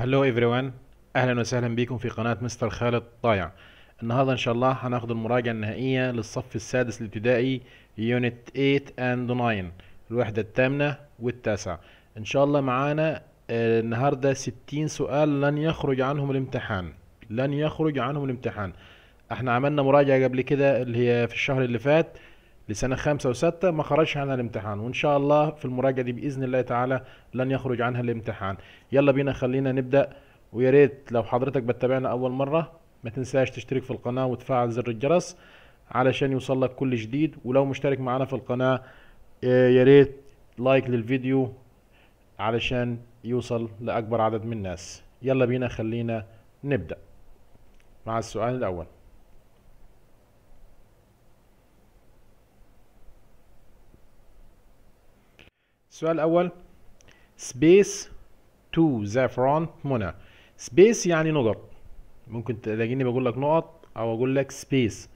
هلو ايفريوان اهلا وسهلا بكم في قناه مستر خالد طايع النهارده ان شاء الله هناخد المراجعه النهائيه للصف السادس الابتدائي يونت 8 اند 9 الوحده الثامنه والتاسعه ان شاء الله معانا آه، النهارده 60 سؤال لن يخرج عنهم الامتحان لن يخرج عنهم الامتحان احنا عملنا مراجعه قبل كده اللي هي في الشهر اللي فات لسنة خمسة وستة ما خرجش عنها الامتحان وإن شاء الله في المراجعة دي بإذن الله تعالى لن يخرج عنها الامتحان يلا بينا خلينا نبدأ ويا ريت لو حضرتك بتتابعنا أول مرة ما تنساش تشترك في القناة وتفعل زر الجرس علشان يوصلك كل جديد ولو مشترك معانا في القناة آه، يا ريت لايك للفيديو علشان يوصل لأكبر عدد من الناس يلا بينا خلينا نبدأ مع السؤال الأول السؤال الأول سبيس تو ذا فرونت منى سبيس يعني نقط ممكن تلاقيني بقول لك نقط أو أقول لك سبيس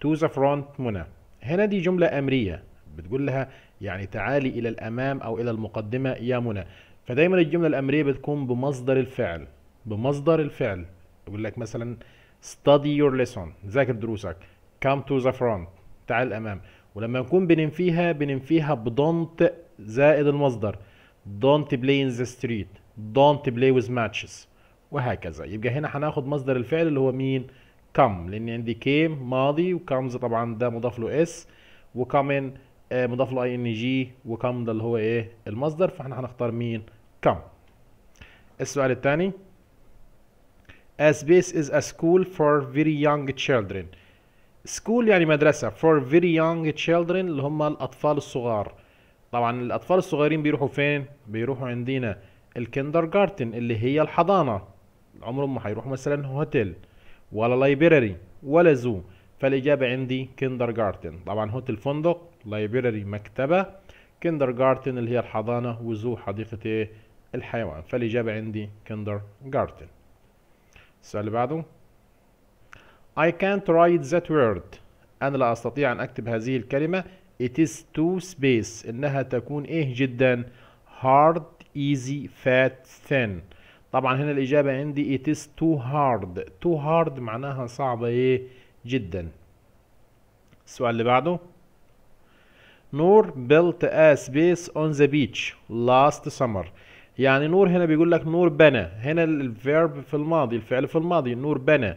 تو ذا فرونت منى هنا دي جملة أمرية بتقول لها يعني تعالي إلى الأمام أو إلى المقدمة يا منى فدايما الجملة الأمرية بتكون بمصدر الفعل بمصدر الفعل يقول لك مثلا study your lesson ذاكر دروسك come to the front تعال الأمام ولما نكون بننفيها بننفيها بدونت زائد المصدر don't play in the street don't play with matches وهكذا يبقى هنا هناخد مصدر الفعل اللي هو مين come لان عندي came ماضي وكمز طبعا ده مضاف له اس وكم آه، مضاف له اي ان جي وكم ده اللي هو ايه المصدر فاحنا هنختار مين كم السؤال الثاني A space is a school for very young children سكول يعني مدرسه فور فيري يونج تشيلدرن اللي هم الاطفال الصغار طبعا الاطفال الصغيرين بيروحوا فين بيروحوا عندنا الكندر جارتن اللي هي الحضانه عمرهم ما هيروحوا مثلا هوتيل ولا لايبراري ولا زو فالاجابه عندي كندر جارتن طبعا هوتيل فندق لايبراري مكتبه كندر جارتن اللي هي الحضانه وزو حديقه الحيوان فالاجابه عندي كندر جارتن السؤال اللي بعده I can't write that word أنا لا أستطيع أن أكتب هذه الكلمة It is too space إنها تكون إيه جدا hard easy fat thin طبعا هنا الإجابة عندي It is too hard too hard معناها صعبة إيه جدا السؤال اللي بعده نور built a space on the beach last summer يعني نور هنا بيقول لك نور بنى هنا الفيرب في الماضي الفعل في الماضي نور بنى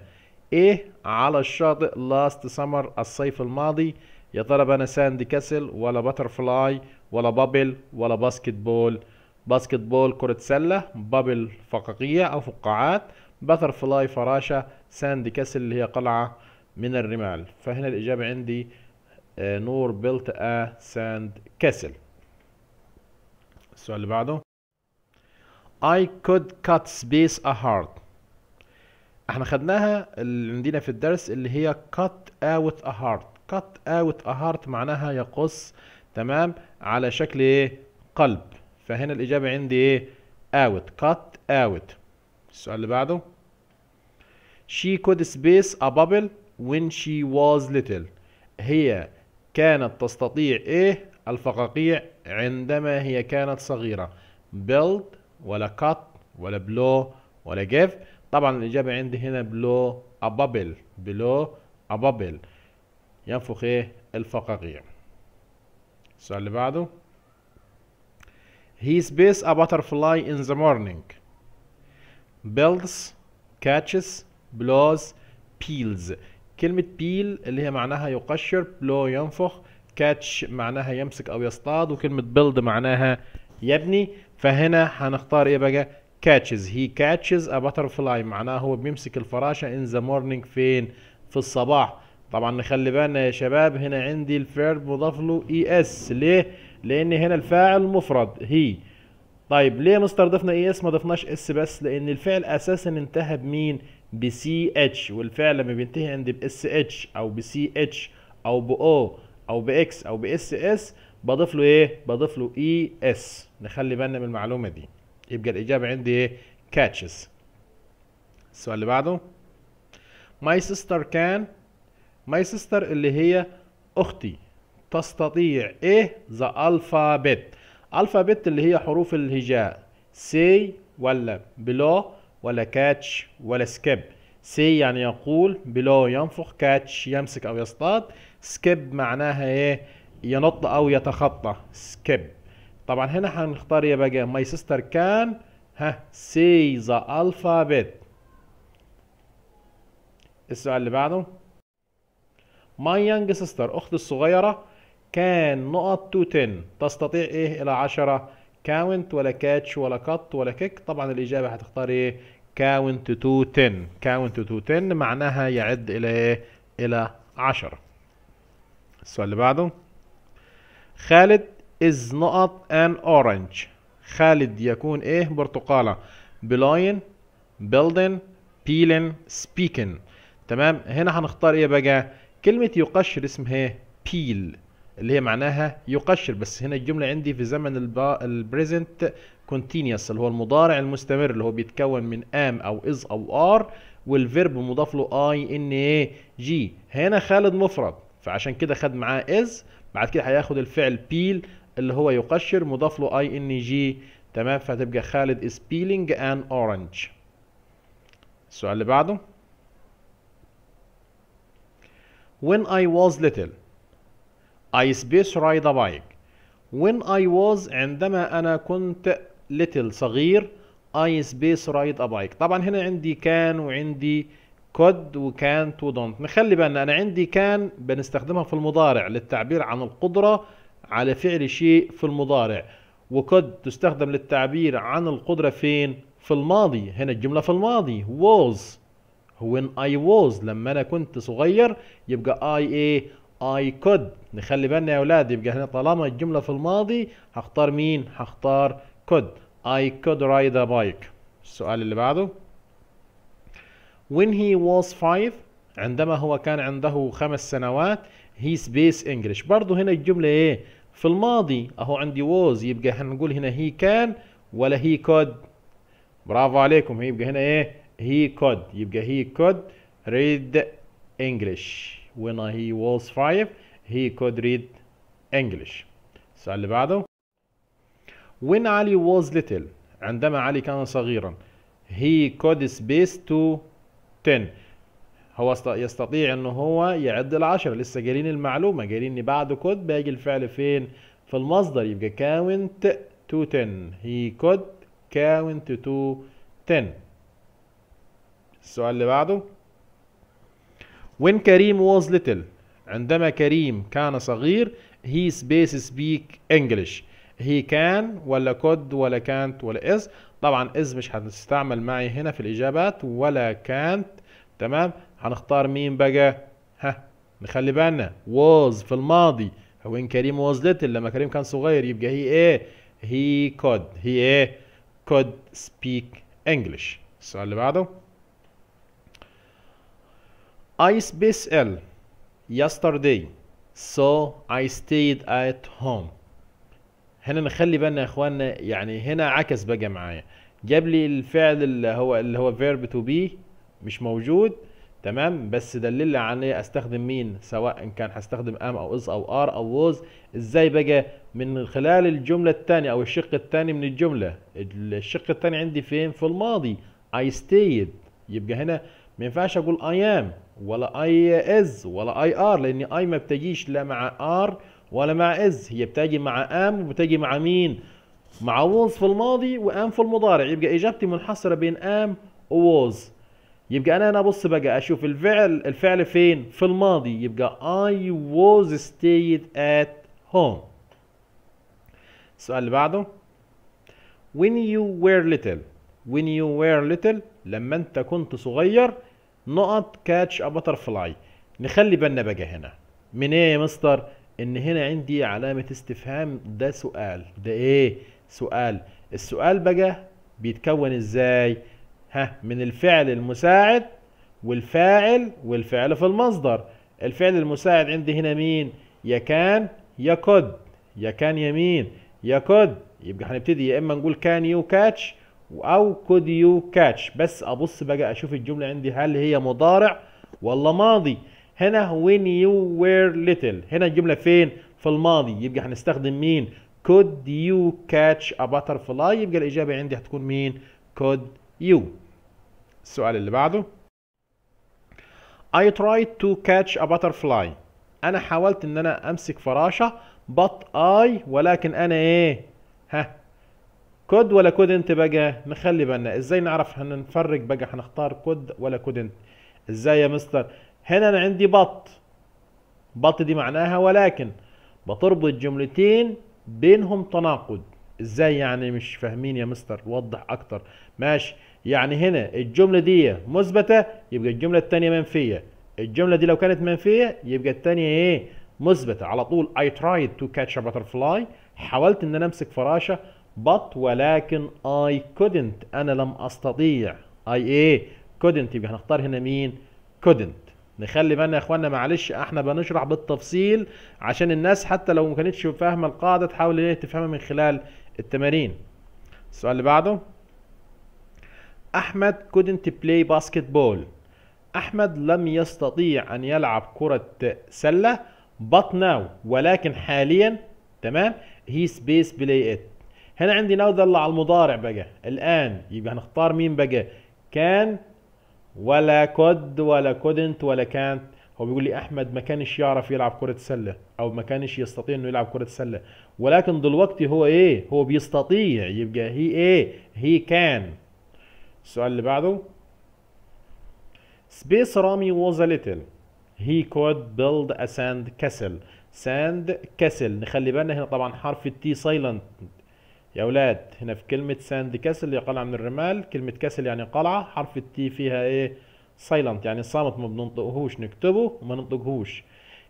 ايه على الشاطئ لاست سمر الصيف الماضي يا ترى انا ساند كاسل ولا فلاي ولا بابل ولا باسكت بول باسكت بول كرة سلة بابل فقاقية او فقاعات فلاي فراشة ساند كاسل اللي هي قلعة من الرمال فهنا الاجابة عندي آه، نور بيلت ا ساند كاسل السؤال اللي بعده I could cut space a heart احنا خدناها اللي عندنا في الدرس اللي هي cut out a heart cut out a heart معناها يقص تمام على شكل ايه قلب فهنا الاجابه عندي ايه out cut out السؤال اللي بعده she could space a bubble when she was little هي كانت تستطيع ايه الفقاقيع عندما هي كانت صغيرة build ولا cut ولا blow ولا give طبعا الإجابة عندي هنا بلو أبابل بلو أبابل ينفخ إيه الفقاقيع السؤال اللي بعده He spits a butterfly in the morning builds catches blows peels كلمة peel اللي هي معناها يقشر blow ينفخ catch معناها يمسك أو يصطاد وكلمة build معناها يبني فهنا هنختار إيه بقى كاتشز هي كاتشز ا butterfly معناها هو بيمسك الفراشه ان ذا مورنينج فين في الصباح طبعا نخلي بالنا يا شباب هنا عندي الفيرب مضاف له اي e اس ليه لان هنا الفاعل مفرد هي طيب ليه مستر ضفنا اي e اس ما ضفناش اس بس لان الفعل اساسا انتهى بمين بسي اتش والفعل لما بينتهي عندي باس اتش او بسي اتش او باو او باكس او باس اس بضيف له ايه بضيف له اي e اس نخلي بالنا من المعلومه دي يبقى الإجابة عندي إيه؟ catches السؤال اللي بعده my sister can my sister اللي هي أختي تستطيع إيه the alphabet الفابت اللي هي حروف الهجاء say ولا below ولا catch ولا skip say يعني يقول below ينفخ catch يمسك أو يصطاد skip معناها إيه ينط أو يتخطى skip طبعا هنا هنختار يا بقى ماي سيستر كان ها سي ذا الفابت السؤال اللي بعده ماي يانج سيستر اختي الصغيره كان نقط تو 10 تستطيع ايه الى 10 كاونت ولا كاتش ولا كات ولا كيك طبعا الاجابه هتختار ايه كاونت تو 10 كاونت تو 10 معناها يعد الى ايه الى 10 السؤال اللي بعده خالد is not an orange خالد يكون ايه برتقالة بلاين بيلدن بيلن سبيكن تمام هنا هنختار ايه بقى كلمة يقشر اسمها peel اللي هي معناها يقشر بس هنا الجملة عندي في زمن البريزنت كونتينيوس اللي هو المضارع المستمر اللي هو بيتكون من ام او از او ار والفيرب مضاف له اي ان اي جي هنا خالد مفرد فعشان كده خد معاه از بعد كده هياخد الفعل بيل اللي هو يقشر مضاف له اي ان جي تمام فهتبقى خالد is peeling an orange السؤال اللي بعده when I was little I space ride a bike when I was عندما أنا كنت little صغير I space ride a bike طبعا هنا عندي كان وعندي could وكانت ودونت نخلي بالنا أنا عندي كان بنستخدمها في المضارع للتعبير عن القدرة على فعل شيء في المضارع وقد تستخدم للتعبير عن القدرة فين؟ في الماضي هنا الجملة في الماضي was when I was لما أنا كنت صغير يبقى I A I could نخلي بالنا يا أولاد يبقى هنا طالما الجملة في الماضي هختار مين؟ هختار could I could ride a bike السؤال اللي بعده When he was five عندما هو كان عنده خمس سنوات he speaks English برضه هنا الجملة إيه؟ في الماضي اهو عندي ووز يبقى هنقول هنا هي كان ولا هي كود برافو عليكم يبقى هنا ايه هي كود يبقى هي كود read English when he was five he could read English السؤال اللي بعده when علي was little عندما علي كان صغيرا he could space to 10 هو يستطيع ان هو يعد العشرة لسه قايلين المعلومة جايلين بعد كود باجي الفعل فين في المصدر يبقى count to 10 he could count to 10 السؤال اللي بعده when كريم was little عندما كريم كان صغير he space speak English he can ولا could ولا can't ولا is طبعا is مش هتستعمل معي هنا في الإجابات ولا can't تمام هنختار مين بقى ها نخلي بالنا was في الماضي وين كريم was little لما كريم كان صغير يبقى هي ايه he could هي ايه could speak English السؤال اللي بعده I space L yesterday so I stayed at home هنا نخلي بالنا يا اخوانا يعني هنا عكس بقى معايا جاب لي الفعل اللي هو اللي هو verb to be مش موجود تمام بس دلل لي عليه استخدم مين سواء ان كان هستخدم ام او از او ار او ووز ازاي بقى من خلال الجمله الثانيه او الشق الثاني من الجمله الشق الثاني عندي فين في الماضي اي ستيد يبقى هنا ما ينفعش اقول اي ام ولا اي از ولا اي ار لان اي ما بتجيش لا مع ار ولا مع از هي بتجي مع ام وبتجي مع مين مع ووز في الماضي وام في المضارع يبقى اجابتي منحصره بين ام ووز يبقى انا هنا بص بقى اشوف الفعل الفعل فين في الماضي يبقى I was stayed at home السؤال اللي بعده when you were little when you were little لما انت كنت صغير نقط catch a butterfly نخلي بالنا بقى هنا من ايه يا مستر ان هنا عندي علامة استفهام ده سؤال ده ايه سؤال السؤال بقى بيتكون ازاي ها من الفعل المساعد والفاعل والفعل في المصدر الفعل المساعد عندي هنا مين يكان يكد يكان يمين يكد يبقى هنبتدي يا اما نقول كان يو كاتش او كود يو كاتش بس ابص بقى اشوف الجمله عندي هل هي مضارع ولا ماضي هنا وين يو وير ليتل هنا الجمله فين في الماضي يبقى هنستخدم مين could you catch a butterfly يبقى الاجابه عندي هتكون مين could you السؤال اللي بعده I tried to catch a butterfly أنا حاولت إن أنا أمسك فراشة but I ولكن أنا إيه ها كود ولا كودنت بقى نخلي بالنا ازاي نعرف هنفرق بقى هنختار كود ولا كودنت ازاي يا مستر هنا انا عندي بط بط دي معناها ولكن بتربط جملتين بينهم تناقض ازاي يعني مش فاهمين يا مستر وضح اكتر ماشي يعني هنا الجمله دي مثبته يبقى الجمله الثانيه منفيه الجمله دي لو كانت منفيه يبقى الثانيه ايه مثبته على طول I tried to catch a butterfly حاولت ان انا امسك فراشه but ولكن I couldn't انا لم استطيع I ايه couldn't يبقى هنختار هنا مين couldn't نخلي بالنا يا اخوانا معلش احنا بنشرح بالتفصيل عشان الناس حتى لو ما كانتش فاهمه القاعده تحاول ايه تفهمها من خلال التمارين السؤال اللي بعده أحمد couldn't play basketball أحمد لم يستطيع أن يلعب كرة سلة but now ولكن حاليا تمام he space play it هنا عندي now على المضارع بقى الآن يبقى هنختار مين بقى كان ولا كود ولا كودنت ولا كانت هو بيقول لي احمد ما كانش يعرف يلعب كره سله او ما كانش يستطيع انه يلعب كره سله ولكن دلوقتي هو ايه هو بيستطيع يبقى هي ايه هي كان السؤال اللي بعده سبيس رامي was a little he could build a sand castle sand castle نخلي بالنا هنا طبعا حرف التي سايلنت يا اولاد هنا في كلمة ساند كاسل هي قلعة من الرمال كلمة كاسل يعني قلعة حرف التي فيها ايه سايلنت يعني صامت ما بننطقهوش نكتبه وما ننطقهوش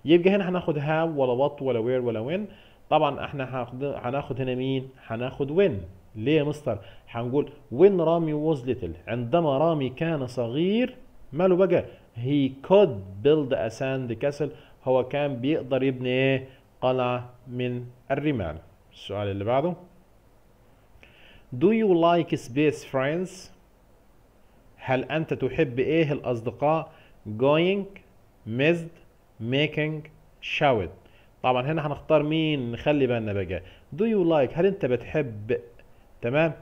يبقى هنا هناخد هاو ولا وات ولا وير ولا وين طبعا احنا هناخد هنا مين هناخد وين ليه يا مستر هنقول when رامي was little عندما رامي كان صغير ماله بقى he could build a sand castle هو كان بيقدر يبني ايه قلعة من الرمال السؤال اللي بعده Do you like space friends هل أنت تحب إيه الأصدقاء going missed making shout طبعا هنا هنختار مين نخلي بالنا بقى Do you like هل أنت بتحب تمام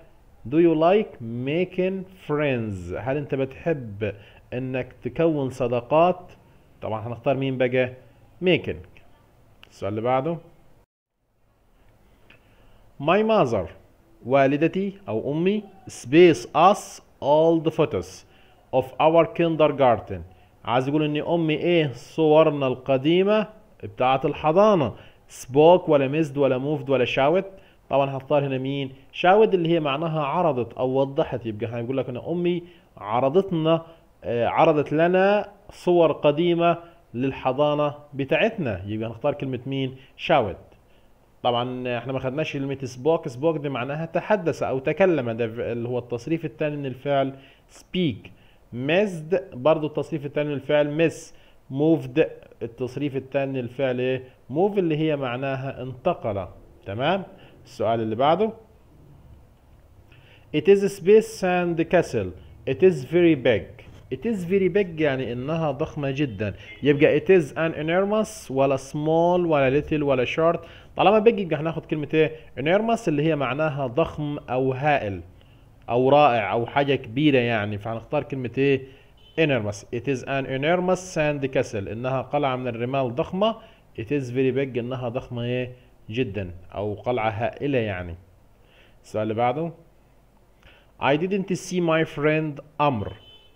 Do you like making friends هل انت بتحب انك تكون صداقات طبعا هنختار مين بقى making السؤال اللي بعده My mother والدتي أو أمي space us all the photos of our kindergarten عايز يقول إن أمي إيه صورنا القديمة بتاعة الحضانة spoke ولا missed ولا moved ولا shouted طبعا هختار هنا مين شاود اللي هي معناها عرضت او وضحت يبقى هنقول لك ان امي عرضتنا آه، عرضت لنا صور قديمه للحضانه بتاعتنا يبقى هنختار كلمه مين شاود طبعا احنا ما خدناش كلمه سبوك سبوك دي معناها تحدث او تكلم ده اللي هو التصريف الثاني من الفعل سبيك مزد برضو التصريف الثاني من الفعل مس موفد التصريف الثاني للفعل ايه موف اللي هي معناها انتقل تمام السؤال اللي بعده It is a space sand castle It is very big It is very big يعني انها ضخمة جدا يبقى it is an enormous ولا small ولا little ولا short طالما big يبقى هناخد كلمة ايه enormous اللي هي معناها ضخم او هائل او رائع او حاجة كبيرة يعني فهنختار كلمة ايه enormous it is an enormous sand castle انها قلعة من الرمال ضخمة it is very big انها ضخمة ايه جدا أو قلعة هائلة يعني السؤال اللي بعده I didn't see my friend Amr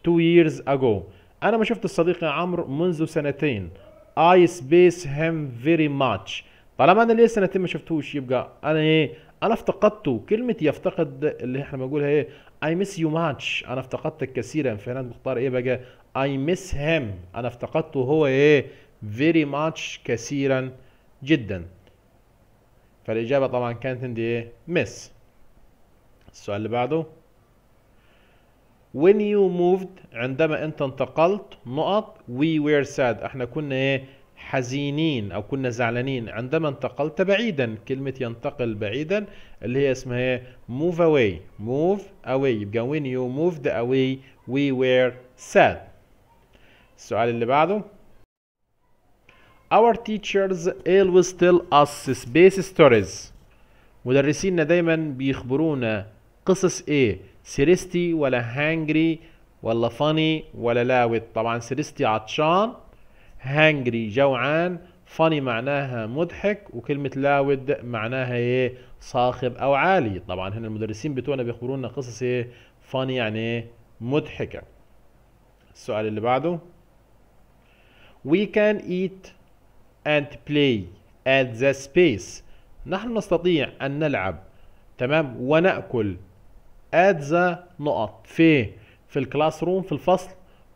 two years ago أنا ما شفت الصديق عمرو منذ سنتين I space him very much طالما أنا ليه سنتين ما شفتوش يبقى أنا إيه أنا افتقدته كلمة يفتقد اللي إحنا بنقولها إيه I miss you much أنا افتقدتك كثيرا فهنا بختار إيه بقى I miss him أنا افتقدته هو إيه very much كثيرا جدا فالإجابة طبعا كانت عندي إيه miss السؤال اللي بعده when you moved عندما أنت انتقلت نقط we were sad احنا كنا إيه حزينين أو كنا زعلانين عندما انتقلت بعيدا كلمة ينتقل بعيدا اللي هي اسمها إيه move away move away يبقى when you moved away we were sad السؤال اللي بعده Our teachers always tell us space stories. مدرسينا دايما بيخبرونا قصص ايه سيرستي ولا هانجري ولا فاني ولا لاوت طبعا سيرستي عطشان هانجري جوعان فاني معناها مضحك وكلمة لاود معناها ايه صاخب او عالي طبعا هنا المدرسين بتوعنا بيخبرونا قصص ايه فاني يعني ايه مضحكة السؤال اللي بعده We can eat and play at the space نحن نستطيع أن نلعب تمام ونأكل at the نقط في في الكلاس روم في الفصل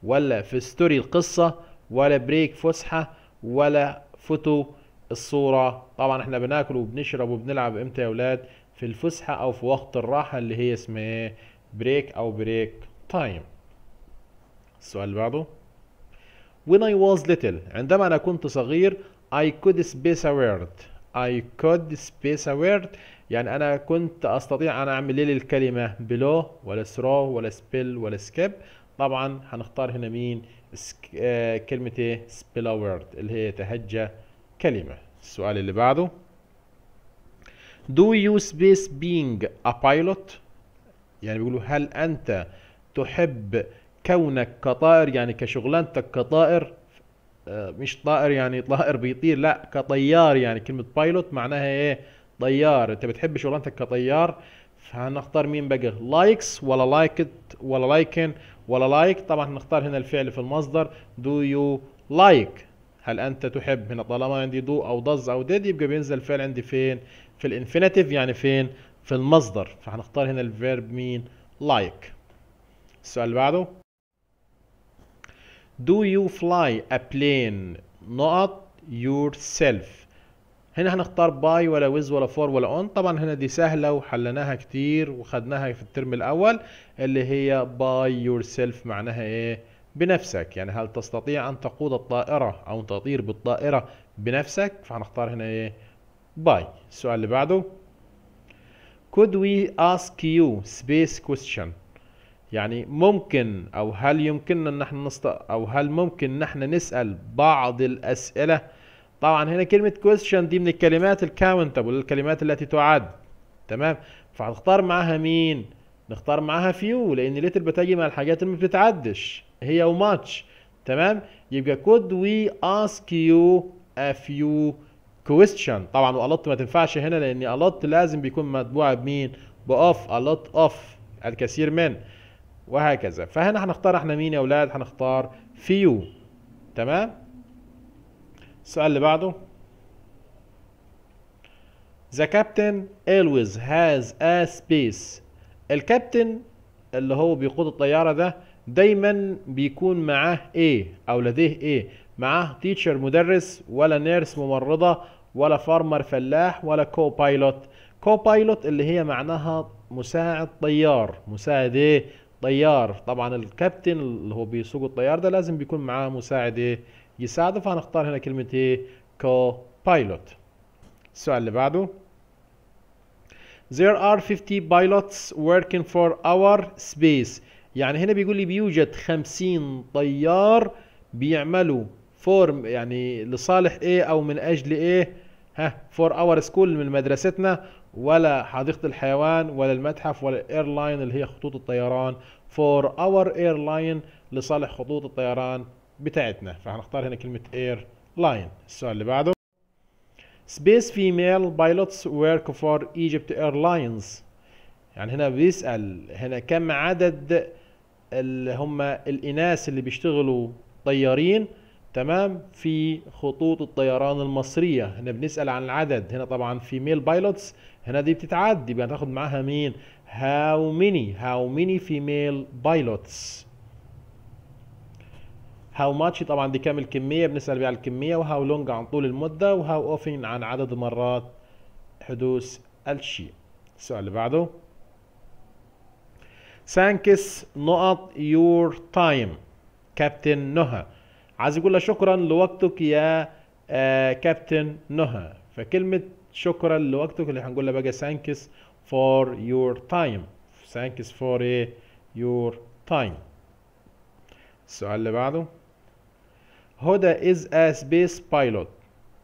ولا في ستوري القصة ولا بريك فسحة ولا فوتو الصورة طبعا احنا بناكل وبنشرب وبنلعب امتى يا ولاد في الفسحة او في وقت الراحة اللي هي اسمها ايه بريك او بريك تايم السؤال اللي بعده When I was little عندما أنا كنت صغير I could space a word I could space a word يعني أنا كنت أستطيع أن أعمل لي للكلمة below ولا throw ولا spell ولا skip طبعا هنختار هنا مين آه كلمة إيه spell a word اللي هي تهجى كلمة السؤال اللي بعده Do you space being a pilot يعني بيقولوا هل أنت تحب كونك كطائر يعني كشغلانتك كطائر آه، مش طائر يعني طائر بيطير لا كطيار يعني كلمة بايلوت معناها ايه طيار انت بتحب شغلانتك كطيار فهنختار مين بقى لايكس ولا لايكت ولا لايكن ولا لايك طبعا هنختار هنا الفعل في المصدر دو يو لايك هل انت تحب هنا طالما عندي دو او دز او ديد يبقى بينزل الفعل عندي فين في الانفينيتيف يعني فين في المصدر فهنختار هنا الفيرب مين لايك السؤال اللي بعده Do you fly a plane نقط yourself هنا هنختار باي ولا ويز ولا فور ولا اون طبعا هنا دي سهله وحلناها كتير وخدناها في الترم الاول اللي هي باي يور سيلف معناها ايه بنفسك يعني هل تستطيع ان تقود الطائره او تطير بالطائره بنفسك فهنختار هنا ايه باي السؤال اللي بعده could we ask you space question يعني ممكن او هل يمكننا ان احنا نست او هل ممكن ان احنا نسال بعض الاسئله طبعا هنا كلمه question دي من الكلمات الكاونتبل الكلمات التي تعد تمام فهنختار معاها مين نختار معاها فيو لان ليتل بتجي مع الحاجات اللي ما بتتعدش هي وماتش تمام يبقى could we ask you a few question طبعا والط ما تنفعش هنا لان الوت لازم بيكون مطبوع بمين باوف الوت اوف الكثير من وهكذا فهنا هنختار احنا مين يا اولاد هنختار فيو تمام السؤال اللي بعده The captain always has a space الكابتن اللي هو بيقود الطيارة ده دايما بيكون معاه ايه او لديه ايه معاه تيتشر مدرس ولا نيرس ممرضة ولا فارمر فلاح ولا كو بايلوت كو بايلوت اللي هي معناها مساعد طيار مساعد ايه طيار طبعا الكابتن اللي هو بيسوق الطيار ده لازم بيكون معاه مساعد ايه يساعده فهنختار هنا كلمة ايه كو بايلوت السؤال اللي بعده There are 50 pilots working for our space يعني هنا بيقول لي بيوجد 50 طيار بيعملوا فور يعني لصالح ايه او من اجل ايه ها فور اور سكول من مدرستنا ولا حديقة الحيوان ولا المتحف ولا الايرلاين اللي هي خطوط الطيران فور اور ايرلاين لصالح خطوط الطيران بتاعتنا فهنختار هنا كلمة ايرلاين السؤال اللي بعده Space female pilots work for Egypt Airlines يعني هنا بيسأل هنا كم عدد اللي هم الإناث اللي بيشتغلوا طيارين تمام في خطوط الطيران المصرية هنا بنسأل عن العدد هنا طبعا في ميل بايلوتس هنا دي بتتعدي يبقى هتاخد معاها مين هاو ميني هاو ميني ميل بايلوتس هاو ماتش طبعا دي كام الكمية بنسأل بيها الكمية وهاو لونج عن طول المدة وهاو اوفن عن عدد مرات حدوث الشيء السؤال اللي بعده سانكس نقط يور تايم كابتن نهى عايز يقول له شكرا لوقتك يا آه، كابتن نهى فكلمة شكرا لوقتك اللي هنقول له بقى thanks فور يور تايم thanks فور your يور تايم السؤال اللي بعده هدى از a space بايلوت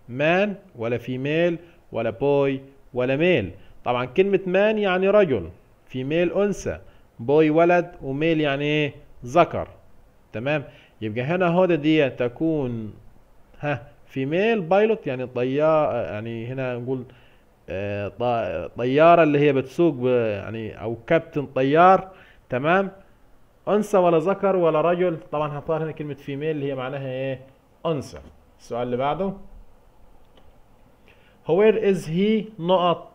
مان ولا فيميل ولا بوي ولا ميل طبعا كلمة مان يعني رجل فيميل أنثى بوي ولد وميل يعني ايه ذكر تمام يبقى هنا هودا دي تكون ها ميل بايلوت يعني طيار يعني هنا نقول آه، طياره اللي هي بتسوق يعني او كابتن طيار تمام انثى ولا ذكر ولا رجل طبعا هنختار هنا كلمه فيميل اللي هي معناها ايه انثى السؤال اللي بعده where از هي نقط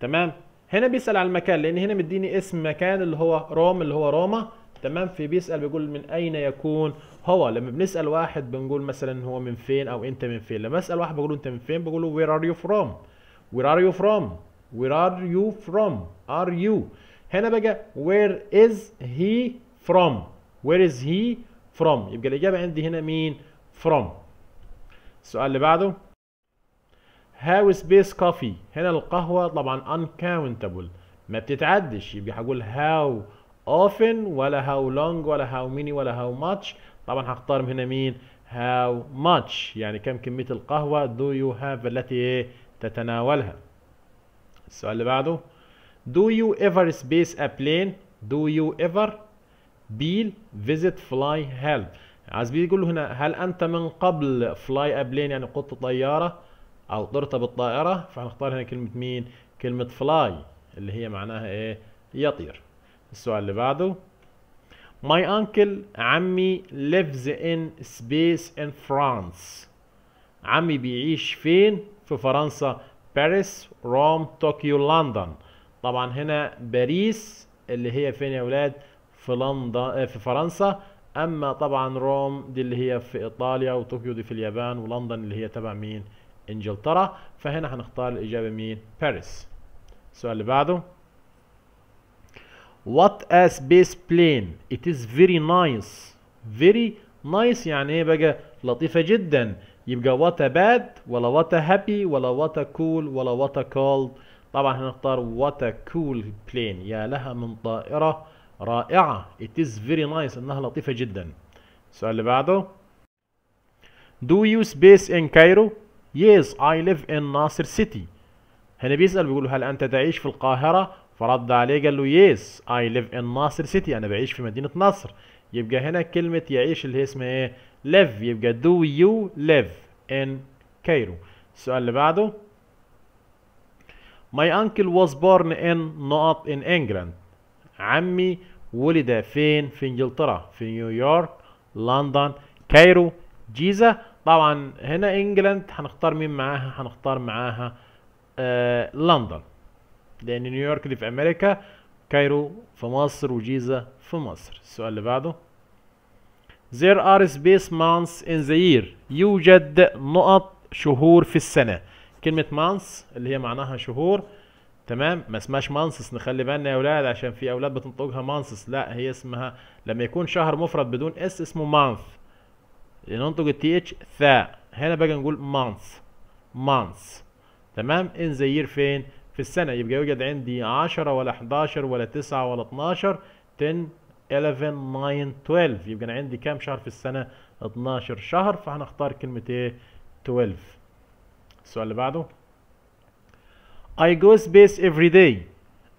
تمام هنا بيسال على المكان لان هنا مديني اسم مكان اللي هو روم اللي هو روما تمام في بيسال بيقول من اين يكون هو لما بنسال واحد بنقول مثلا هو من فين او انت من فين لما اسال واحد بقول انت من فين بقول له وير ار يو فروم وير ار يو فروم وير ار يو فروم ار يو هنا بقى وير از هي فروم وير از هي فروم يبقى الاجابه عندي هنا مين فروم السؤال اللي بعده هاو سبيس كوفي هنا القهوه طبعا uncountable ما بتتعدش يبقى هقول هاو often ولا how long ولا how many ولا how much طبعا هختار من هنا مين how much يعني كم كمية القهوة do you have التي تتناولها السؤال اللي بعده do you ever space a plane do you ever be visit fly help عايز بيقول هنا هل انت من قبل فلاي plane يعني قدت طياره او طرت بالطائره فهنختار هنا كلمه مين كلمه fly اللي هي معناها ايه يطير السؤال اللي بعده My uncle عمي lives in space in France عمي بيعيش فين؟ في فرنسا باريس روم طوكيو لندن طبعا هنا باريس اللي هي فين يا ولاد؟ في لندن آه، في فرنسا اما طبعا روم دي اللي هي في ايطاليا وطوكيو دي في اليابان ولندن اللي هي تبع مين؟ انجلترا فهنا هنختار الاجابه مين؟ باريس السؤال اللي بعده What a space plane. It is very nice. Very nice يعني ايه بقى لطيفه جدا يبقى what a bad ولا what a happy ولا what a cool ولا what a cold. طبعا هنختار what a cool plane. يا لها من طائره رائعه It is very nice. انها لطيفه جدا السؤال اللي بعده Do you space in Cairo? Yes, I live in Nasser City. هنا بيسأل بيقول هل أنت تعيش في القاهرة؟ فرد عليه قال له يس اي ليف ان ناصر سيتي انا بعيش في مدينه نصر يبقى هنا كلمه يعيش اللي هي اسمها ايه ليف يبقى دو يو ليف ان كايرو السؤال اللي بعده ماي انكل واز بورن ان نقط ان انجلاند عمي ولد فين؟ في انجلترا، في نيويورك، لندن، كايرو، جيزة. طبعا هنا انجلند هنختار مين معاها؟ هنختار معاها آه لندن. لأن نيويورك اللي في أمريكا كايرو في مصر وجيزة في مصر السؤال اللي بعده There are space months in the year يوجد نقط شهور في السنة كلمة months اللي هي معناها شهور تمام ما اسمهاش مانسس نخلي بالنا يا اولاد عشان في اولاد بتنطقها مانسس لا هي اسمها لما يكون شهر مفرد بدون اس اسمه مانث ننطق التي اتش ثاء هنا بقى نقول مانث مانث تمام ان ذا يير فين في السنة يبقى يوجد عندي 10 ولا 11 ولا 9 ولا 12 10 11 9 12 يبقى انا عندي كام شهر في السنة 12 شهر فهنختار كلمة ايه 12 السؤال اللي بعده I go space every day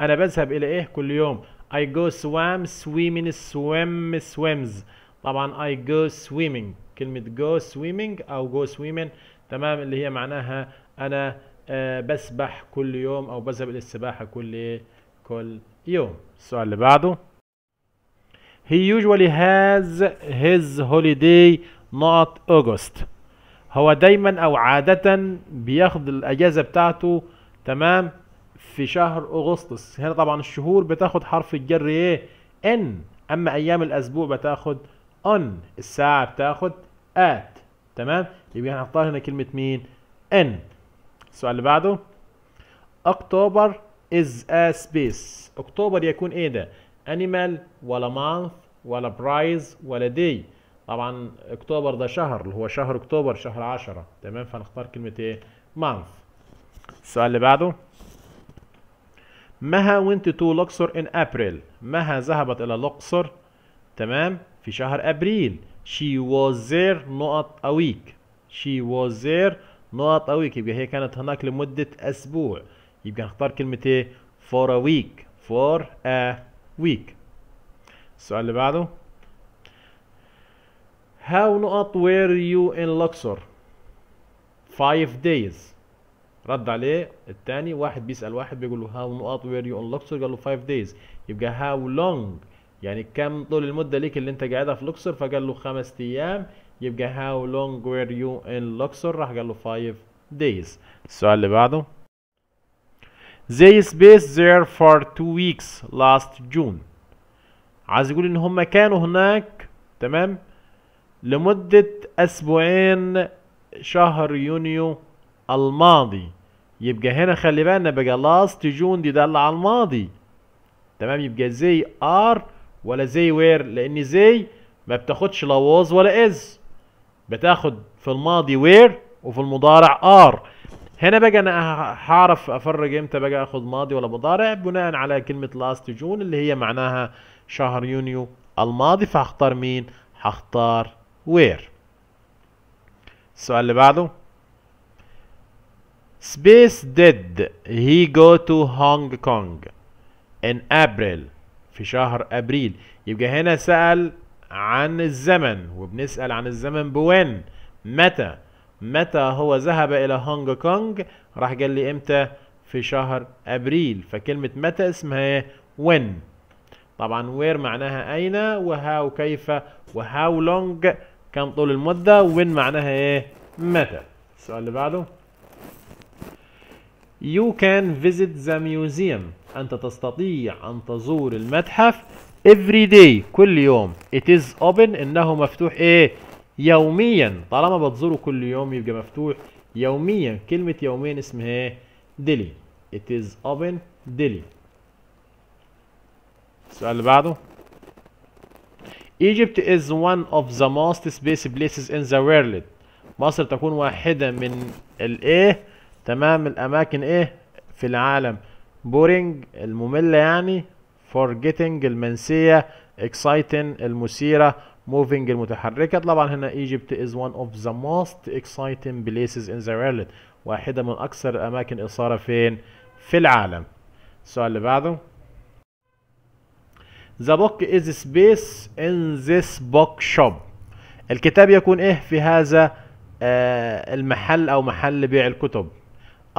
انا بذهب الى ايه كل يوم I go swam swimming swim swims طبعا I go swimming كلمة go swimming او go swimming تمام اللي هي معناها انا آه، بسبح كل يوم او بذهب الى السباحه كل كل يوم السؤال اللي بعده هي usually has his holiday not August هو دايما او عادة بياخد الاجازة بتاعته تمام في شهر اغسطس هنا طبعا الشهور بتاخد حرف الجر ايه ان اما ايام الاسبوع بتاخد on الساعة بتاخد ات تمام يبقى هنحطها هنا كلمة مين ان السؤال اللي بعده اكتوبر از ا سبيس اكتوبر يكون ايه ده انيمال ولا مانث ولا برايز ولا دي طبعا اكتوبر ده شهر اللي هو شهر اكتوبر شهر 10 تمام فهنختار كلمه ايه مانث السؤال اللي بعده مها وينت تو لوكسور ان ابريل مها ذهبت إلى لوكسور تمام في شهر أبريل she was there not a week she was there نقط او ويك يبقى هي كانت هناك لمدة اسبوع يبقى نختار كلمة ايه for a week for a week السؤال اللي بعده How نقط were you in Luxor five days رد عليه الثاني واحد بيسأل واحد بيقول له how نقط were you in Luxor قال له five days يبقى how long يعني كم طول المدة ليك اللي انت قاعدها في لوكسور فقال له خمس ايام يبقى how long were you in Luxor راح قال له 5 days السؤال اللي بعده they spaced there for two weeks last June عايز يقول ان هم كانوا هناك تمام لمدة اسبوعين شهر يونيو الماضي يبقى هنا خلي بالنا بقى last June دي دل على الماضي تمام يبقى زي ار ولا زي وير لان زي ما بتاخدش لا ولا از بتاخد في الماضي وير وفي المضارع ار هنا بقى انا هعرف افرج امتى بقى اخد ماضي ولا مضارع بناء على كلمه لاست جون اللي هي معناها شهر يونيو الماضي فهختار مين هختار وير السؤال اللي بعده Space did he go to هونج كونج in ابريل في شهر أبريل يبقى هنا سأل عن الزمن وبنسأل عن الزمن بوين متى متى هو ذهب إلى هونج كونج راح قال لي إمتى في شهر أبريل فكلمة متى اسمها إيه وين طبعا وير معناها أين وهاو كيف وهاو لونج كم طول المدة وين معناها إيه متى السؤال اللي بعده You can visit the museum أنت تستطيع أن تزور المتحف every day كل يوم it is open انه مفتوح ايه يوميا طالما بتزوره كل يوم يبقى مفتوح يوميا كلمة يوميا اسمها ايه daily it is open daily السؤال اللي بعده Egypt is one of the most space places in the world مصر تكون واحدة من الايه تمام الاماكن ايه في العالم بورينج المملة يعني forgetting المنسية exciting المثيرة moving المتحركة طبعا هنا Egypt is one of the most exciting places in the world واحدة من أكثر أماكن إثارة فين؟ في العالم السؤال اللي بعده The book is space in this book shop الكتاب يكون إيه في هذا آه المحل أو محل بيع الكتب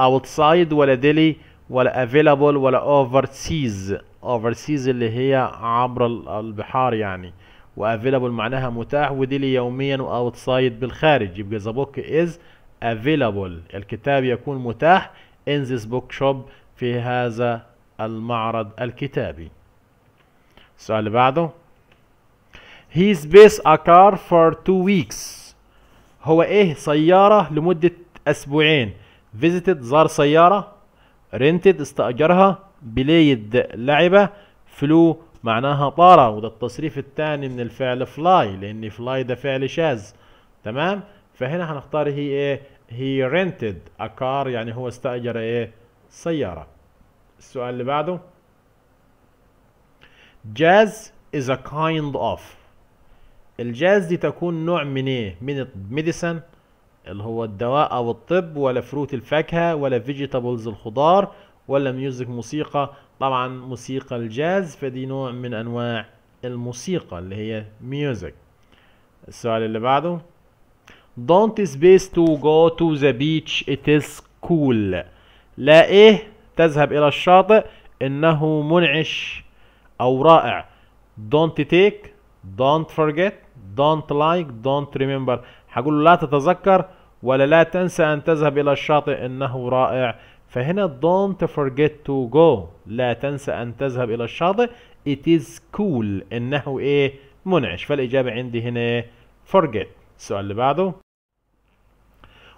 outside ولا ديلي ولا available ولا overseas اوفرسيز اللي هي عبر البحار يعني وافيلابل معناها متاح وديلي يوميا واوتسايد بالخارج يبقى ذا بوك از افيلابل الكتاب يكون متاح in this bookshop في هذا المعرض الكتابي السؤال اللي بعده he space a car for two weeks هو ايه سيارة لمدة اسبوعين visited زار سيارة rented استأجرها بليد لعبة فلو معناها طارة وده التصريف الثاني من الفعل فلاي لأن فلاي ده فعل شاذ تمام فهنا هنختار هي ايه هي رنتد اكار يعني هو استأجر ايه سيارة السؤال اللي بعده جاز is a kind of الجاز دي تكون نوع من ايه من الميديسن اللي هو الدواء او الطب ولا فروت الفاكهة ولا فيجيتابلز الخضار ولا ميوزك موسيقى طبعا موسيقى الجاز فدي نوع من انواع الموسيقى اللي هي ميوزك السؤال اللي بعده Don't best to go to the beach it is cool لا ايه تذهب الى الشاطئ انه منعش او رائع don't take don't forget don't like don't remember هقول له لا تتذكر ولا لا تنسى ان تذهب الى الشاطئ انه رائع فهنا don't forget to go لا تنسى أن تذهب إلى الشاطئ it is cool إنه إيه منعش فالإجابة عندي هنا forget السؤال اللي بعده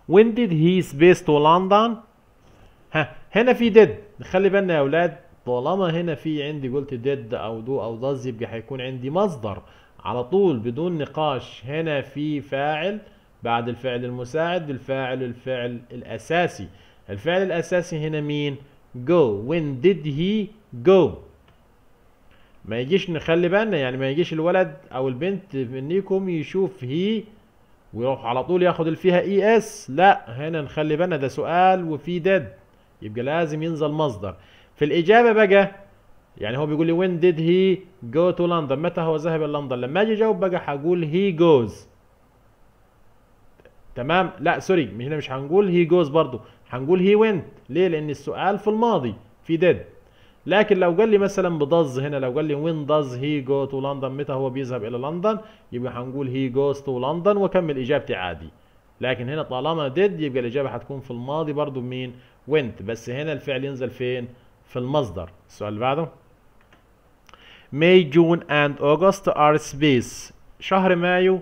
when did he space to London ها هنا في did خلي بالنا يا أولاد طالما هنا في عندي قلت did أو do أو does يبقى هيكون عندي مصدر على طول بدون نقاش هنا في فاعل بعد الفعل المساعد الفاعل الفعل الأساسي الفعل الأساسي هنا مين go when did he go ما يجيش نخلي بالنا يعني ما يجيش الولد او البنت منكم يشوف هي ويروح على طول ياخد اللي فيها اي e اس لا هنا نخلي بالنا ده سؤال وفي ديد يبقى لازم ينزل مصدر في الاجابه بقى يعني هو بيقول لي وين ديد هي جو تو لندن متى هو ذهب الى لندن لما اجي اجاوب بقى هقول هي جوز تمام لا سوري هنا مش هنقول هي جوز برضو هنقول هي وينت ليه لان السؤال في الماضي في ديد لكن لو قال لي مثلا بدز هنا لو قال لي وين داز هي جو تو لندن متى هو بيذهب الى لندن يبقى هنقول هي جوز تو لندن واكمل اجابتي عادي لكن هنا طالما ديد يبقى الاجابه هتكون في الماضي برضو مين وينت بس هنا الفعل ينزل فين في المصدر السؤال اللي بعده May June and August are space شهر مايو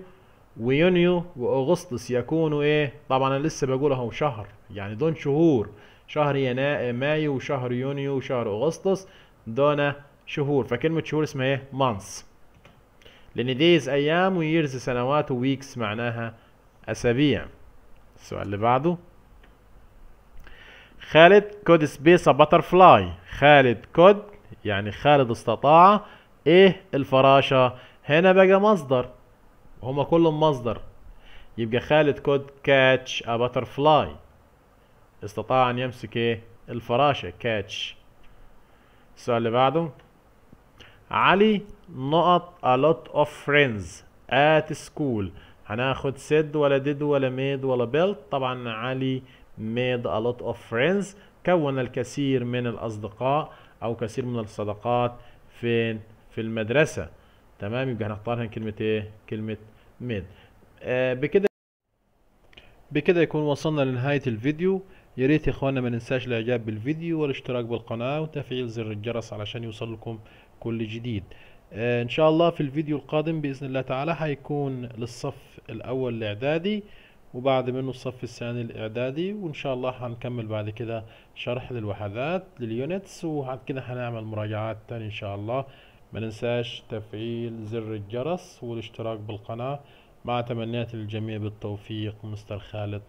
ويونيو واغسطس يكونوا ايه طبعا انا لسه بقول اهو شهر يعني دون شهور شهر يناير مايو وشهر يونيو وشهر اغسطس دون شهور فكلمه شهور اسمها ايه مانس لان ديز ايام ويرز سنوات وويكس معناها اسابيع السؤال اللي بعده خالد كود سبيس بترفلاي خالد كود يعني خالد استطاع ايه الفراشه هنا بقى مصدر وهما كلهم مصدر يبقى خالد كود كاتش ا فلاي استطاع ان يمسك ايه الفراشه كاتش السؤال اللي بعده علي نقط ا لوت اوف فريندز ات سكول هناخد سيد ولا ديد ولا ميد ولا بيلت طبعا علي ميد ا لوت اوف فريندز كون الكثير من الأصدقاء أو كثير من الصداقات فين في المدرسة تمام يبقى هنختار هنا كلمه ايه كلمه ميد آه بكده بكده يكون وصلنا لنهايه الفيديو يا ريت يا اخواننا ما ننساش الاعجاب بالفيديو والاشتراك بالقناه وتفعيل زر الجرس علشان يوصل لكم كل جديد آه ان شاء الله في الفيديو القادم باذن الله تعالى هيكون للصف الاول الاعدادي وبعد منه الصف الثاني الاعدادي وان شاء الله هنكمل بعد كده شرح للوحدات لليونتس وبعد كده هنعمل مراجعات تاني ان شاء الله ما ننساش تفعيل زر الجرس والاشتراك بالقناة مع تمنيات للجميع بالتوفيق مستر خالد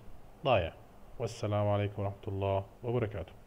ضايع والسلام عليكم ورحمة الله وبركاته